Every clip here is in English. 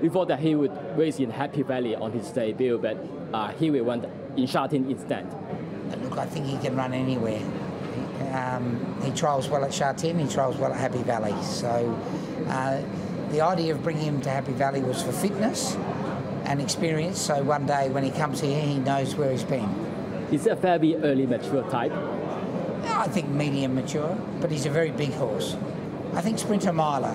we thought that he would race in Happy Valley on his debut, but uh, he will run in Shatin instead. Look, I think he can run anywhere. Um, he trials well at Shatin, he trials well at Happy Valley. So uh, the idea of bringing him to Happy Valley was for fitness and experience. So one day when he comes here, he knows where he's been. He's a fairly early mature type. I think medium mature, but he's a very big horse. I think Sprinter Miler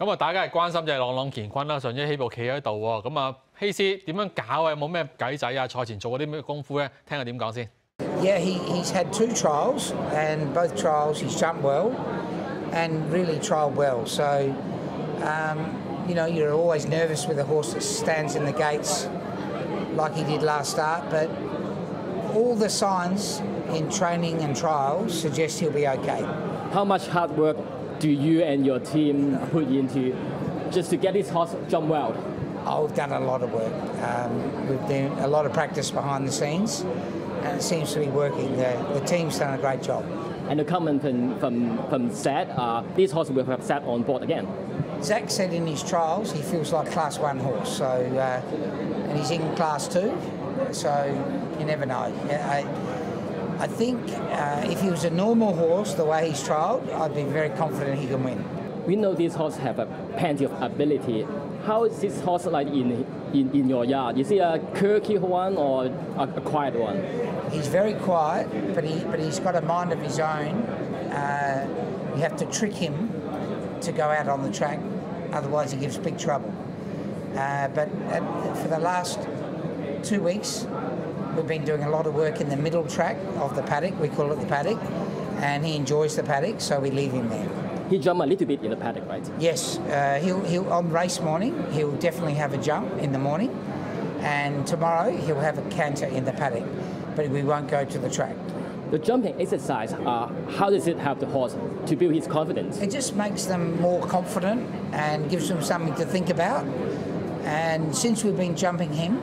咁啊，大家係關心就係朗朗乾坤啦，上一起步企喺度喎。咁啊，希斯點樣搞啊？有冇咩計仔啊？賽前做過啲咩功夫咧？聽下點講先。Yeah, he, he's had two trials, and both trials he's jumped well and really trialled well. So, um, you know, you're always nervous with a horse that stands in the gates like he did last start, but all the signs in training and trials suggest he'll be okay. How much hard work do you and your team put into just to get this horse jump well? i oh, have done a lot of work. Um, we've done a lot of practice behind the scenes, and it seems to be working. The, the team's done a great job. And the comment from from, from uh, this horse will have sat on board again. Zach said in his trials he feels like class one horse, so uh, and he's in class two, so you never know. Yeah, I, I think uh, if he was a normal horse, the way he's trialled, I'd be very confident he can win. We know this horse have a plenty of ability. How is this horse like in, in, in your yard? Is he a quirky one or a, a quiet one? He's very quiet, but, he, but he's got a mind of his own. Uh, you have to trick him to go out on the track, otherwise he gives big trouble. Uh, but uh, for the last two weeks, We've been doing a lot of work in the middle track of the paddock. We call it the paddock, and he enjoys the paddock, so we leave him there. He jump a little bit in the paddock, right? Yes, uh, he'll, he'll on race morning. He'll definitely have a jump in the morning, and tomorrow he'll have a canter in the paddock, but we won't go to the track. The jumping exercise, uh, how does it help the horse to build his confidence? It just makes them more confident and gives them something to think about. And since we've been jumping him,